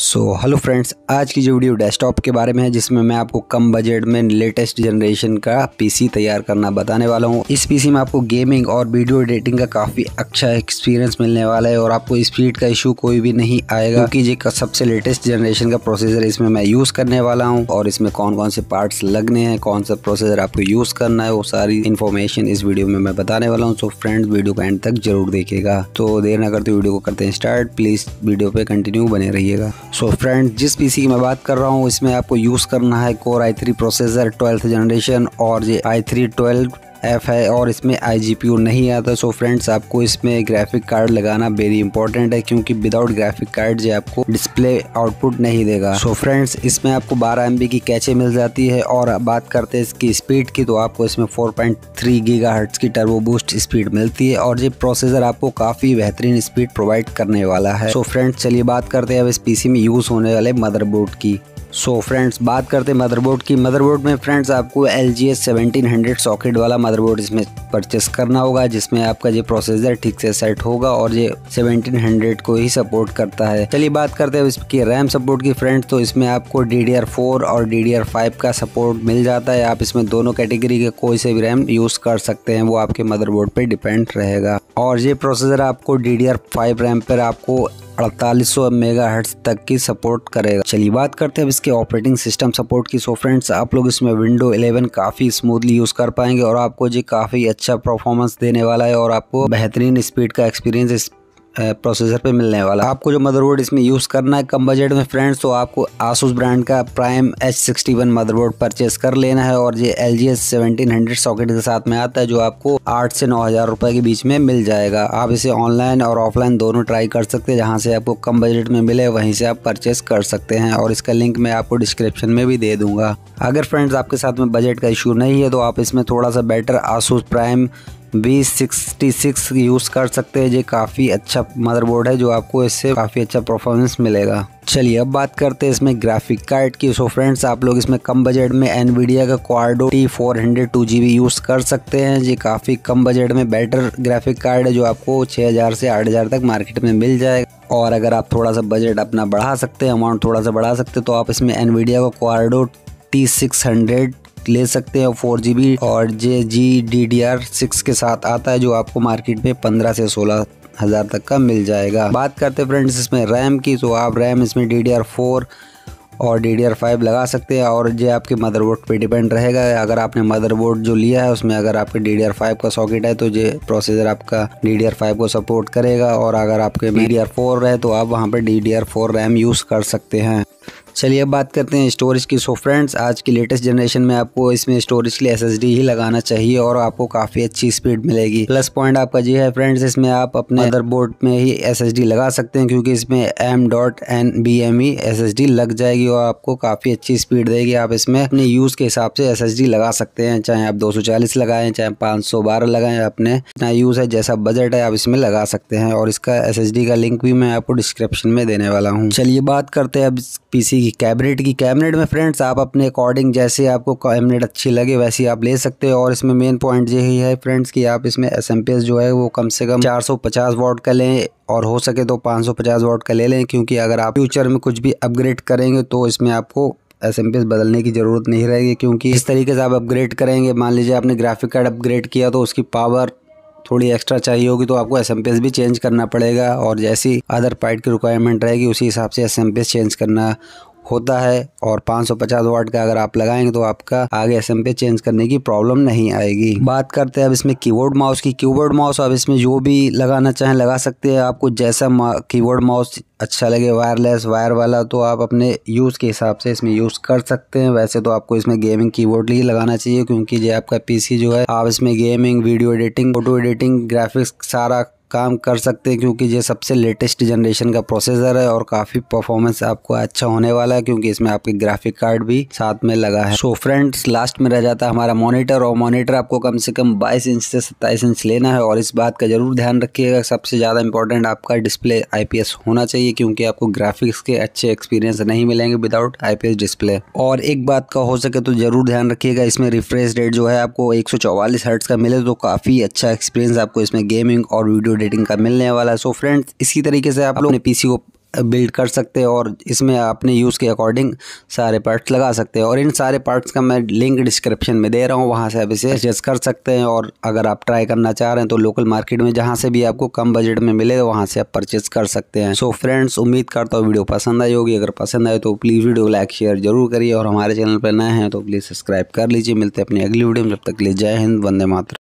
so hello friends आज की जो वीडियो डेस्कटॉप के बारे में है जिसमें मैं आपको कम बजट में लेटेस्ट जनरेशन का पीसी तैयार करना बताने वाला हूँ इस पीसी में आपको गेमिंग और वीडियो एडिटिंग का काफ़ी अच्छा एक्सपीरियंस मिलने वाला है और आपको स्पीड का इशू कोई भी नहीं आएगा क्योंकि ये सबसे लेटेस्ट जनरेशन का प्रोसेसर इसमें मैं यूज़ करने वाला हूँ और इसमें कौन कौन से पार्ट्स लगने हैं कौन सा प्रोसेसर आपको यूज़ करना है वो सारी इन्फॉर्मेशन इस वीडियो में मैं बताने वाला हूँ सो फ्रेंड्स वीडियो को एंड तक जरूर देखेगा तो देर ना करते वीडियो को करते हैं स्टार्ट प्लीज़ वीडियो पर कंटिन्यू बने रहिएगा सो so फ्रेंड जिस पीसी की मैं बात कर रहा हूँ इसमें आपको यूज़ करना है core i three processor twelfth generation और ये आई थ्री ट्वेल्व एफ है और इसमें आई नहीं आता सो फ्रेंड्स आपको इसमें ग्राफिक कार्ड लगाना वेरी इंपॉर्टेंट है क्योंकि विदाउट ग्राफिक कार्ड जो आपको डिस्प्ले आउटपुट नहीं देगा सो so फ्रेंड्स इसमें आपको 12 एम की कैचे मिल जाती है और बात करते हैं इसकी स्पीड की तो आपको इसमें 4.3 पॉइंट की टर्बो बूस्ट स्पीड मिलती है और ये प्रोसेसर आपको काफ़ी बेहतरीन स्पीड प्रोवाइड करने वाला है सो so फ्रेंड्स चलिए बात करते हैं अब इस पीसी में यूज़ होने वाले मदरबोर्ड की सो so फ्रेंड्स बात करते हैं मदरबोर्ड की मदरबोर्ड में फ्रेंड्स आपको L G S seventeen hundred socket वाला मदरबोर्ड इसमें परचेस करना होगा जिसमें आपका जो प्रोसेसर ठीक से सेट होगा और ये सेवनटीन हंड्रेड को ही सपोर्ट करता है चलिए बात करते हैं इसकी रैम सपोर्ट की फ्रेंड्स तो इसमें आपको डी डी आर फोर और डी डी आर फाइव का सपोर्ट मिल जाता है आप इसमें दोनों कैटेगरी के कोई से भी रैम यूज़ कर सकते हैं वो आपके मदरबोर्ड पर डिपेंड रहेगा और ये प्रोसेसर आपको D D R five RAM पर आपको अड़तालीस सौ मेगाहर्ट्ज तक की सपोर्ट करेगा चलिए बात करते हैं अब इसके ऑपरेटिंग सिस्टम सपोर्ट की सो फ्रेंड्स आप लोग इसमें विंडो 11 काफ़ी स्मूथली यूज़ कर पाएंगे और आपको जी काफ़ी अच्छा परफॉर्मेंस देने वाला है और आपको बेहतरीन स्पीड का एक्सपीरियंस प्रोसेसर पे मिलने वाला आपको जो मदरबोर्ड इसमें यूज़ करना है कम बजट में फ्रेंड्स तो आपको आसूस ब्रांड का Prime H sixty one motherboard purchase कर लेना है और ये L G S seventeen hundred socket के साथ में आता है जो आपको आठ से नौ हज़ार रुपये के बीच में मिल जाएगा आप इसे ऑनलाइन और ऑफलाइन दोनों ट्राई कर सकते हैं जहाँ से आपको कम बजट में मिले वहीं से आप परचेस कर सकते हैं और इसका लिंक मैं आपको डिस्क्रिप्शन में भी दे दूंगा अगर फ्रेंड्स आपके साथ में बजट का इशू नहीं है तो आप इसमें थोड़ा सा better ASUS Prime B sixty six use कर सकते हैं ये काफ़ी अच्छा मदरबोर्ड है जो आपको इससे काफ़ी अच्छा परफॉर्मेंस मिलेगा चलिए अब बात करते हैं इसमें ग्राफिक कार्ड की सो फ्रेंड्स आप लोग इसमें कम बजट में एनवीडिया का क्वारडो T four hundred two G B use कर सकते हैं ये काफ़ी कम बजट में बेटर ग्राफिक कार्ड है जो आपको 6000 से 8000 तक मार्केट में मिल जाएगा और अगर आप थोड़ा सा बजट अपना बढ़ा सकते हैं अमाउंट थोड़ा सा बढ़ा सकते हैं तो आप इसमें एनवीडिया का क्वारडो टी सिक्स हंड्रेड ले सकते हैं फोर जी और J G D D R six के साथ आता है जो आपको मार्केट में पंद्रह से सोलह हज़ार तक का मिल जाएगा बात करते हैं फ्रेंड्स इसमें रैम की तो आप रैम इसमें डी डी आर फोर और डी डी आर फाइव लगा सकते हैं और ये आपके मदरबोर्ड पे डिपेंड रहेगा अगर आपने मदरबोर्ड जो लिया है उसमें अगर आपके डी डी आर फाइव का सॉकेट है तो ये प्रोसेसर आपका डी डी आर फाइव को सपोर्ट करेगा और अगर आपके डी डी आर फोर है तो आप वहाँ पर D D R four RAM use कर सकते हैं चलिए अब बात करते हैं स्टोरेज की सो फ्रेंड्स आज की लेटेस्ट जनरेशन में आपको इसमें स्टोरेज के लिए एस ही लगाना चाहिए और आपको काफ़ी अच्छी स्पीड मिलेगी प्लस पॉइंट आपका जी है फ्रेंड्स इसमें आप अपने बोर्ड में ही एस लगा सकते हैं क्योंकि इसमें M dot N B M E S लग जाएगी और आपको काफ़ी अच्छी स्पीड देगी आप इसमें अपने यूज़ के हिसाब से एस लगा सकते हैं चाहे आप दो लगाएं चाहे पाँच लगाएं अपने जितना यूज़ है जैसा बजट है आप इसमें लगा सकते हैं और इसका एस का लिंक भी मैं आपको डिस्क्रिप्शन में देने वाला हूँ चलिए बात करते हैं अब पीसी की कैबिनेट की कैबिनेट में फ्रेंड्स आप अपने अकॉर्डिंग जैसे आपको कैबिनेट अच्छी लगे वैसी आप ले सकते हो और इसमें मेन पॉइंट यही है फ्रेंड्स कि आप इसमें एस जो है वो कम से कम 450 वॉट का लें और हो सके तो 550 वोट का ले लें क्योंकि अगर आप फ्यूचर में कुछ भी अपग्रेड करेंगे तो इसमें आपको एस एम बदलने की ज़रूरत नहीं रहेगी क्योंकि इस तरीके से आप अपग्रेड करेंगे मान लीजिए आपने ग्राफिक कार्ड अपग्रेड किया तो उसकी पावर थोड़ी एक्स्ट्रा चाहिए होगी तो आपको एस भी चेंज करना पड़ेगा और जैसी अदर पार्ट की रिक्वायरमेंट रहेगी उसी हिसाब से एस चेंज करना होता है और 550 वाट का अगर आप लगाएंगे तो आपका आगे एस पे चेंज करने की प्रॉब्लम नहीं आएगी बात करते हैं अब इसमें कीबोर्ड माउस की कीबोर्ड माउस अब इसमें जो भी लगाना चाहें लगा सकते हैं आपको जैसा कीबोर्ड माउस अच्छा लगे वायरलेस वायर वाला तो आप अपने यूज़ के हिसाब से इसमें यूज़ कर सकते हैं वैसे तो आपको इसमें गेमिंग कीबोर्ड ही लगाना चाहिए क्योंकि ये आपका पीसी जो है आप इसमें gaming video editing photo editing graphics सारा काम कर सकते हैं क्योंकि ये सबसे लेटेस्ट जनरेशन का प्रोसेसर है और काफ़ी परफॉर्मेंस आपको अच्छा होने वाला है क्योंकि इसमें आपके ग्राफिक कार्ड भी साथ में लगा है सो फ्रेंड्स लास्ट में रह जाता है हमारा मॉनिटर और मॉनिटर आपको कम से कम 22 इंच से 27 इंच लेना है और इस बात का जरूर ध्यान रखिएगा सबसे ज़्यादा इंपॉर्टेंट आपका डिस्प्ले आईपीएस होना चाहिए होगी क्योंकि आपको ग्राफिक्स के अच्छे एक्सपीरियंस नहीं मिलेंगे विदाउट आईपीएस डिस्प्ले और एक बात का हो सके तो जरूर ध्यान रखिएगा इसमें रिफ्रेश रेट जो है आपको एक सौ का मिले तो काफ़ी अच्छा एक्सपीरियंस आपको इसमें गेमिंग और वीडियो एडिटिंग का मिलने वाला है सो फ्रेंड्स इसी तरीके से आप लोग अपने पीसी को बिल्ड कर सकते हो और इसमें अपने यूज़ के अकॉर्डिंग सारे पार्ट्स लगा सकते हैं और इन सारे पार्ट्स का मैं लिंक डिस्क्रिप्शन में दे रहा हूँ वहाँ से आप इसे एडजस्ट कर सकते हैं और अगर आप ट्राई करना चाह रहे हैं तो लोकल मार्केट में जहाँ से भी आपको कम बजट में मिले वहाँ से आप परचेज कर सकते हैं सो फ्रेंड्स उम्मीद करता हूँ वीडियो पसंद आई होगी अगर पसंद आए तो प्लीज़ वीडियो लाइक शेयर जरूर करिए और हमारे चैनल पर नए हैं तो प्लीज़ सब्सक्राइब कर लीजिए मिलते हैं अपनी अगली वीडियो में जब तक ले जय हिंद वंदे मातरम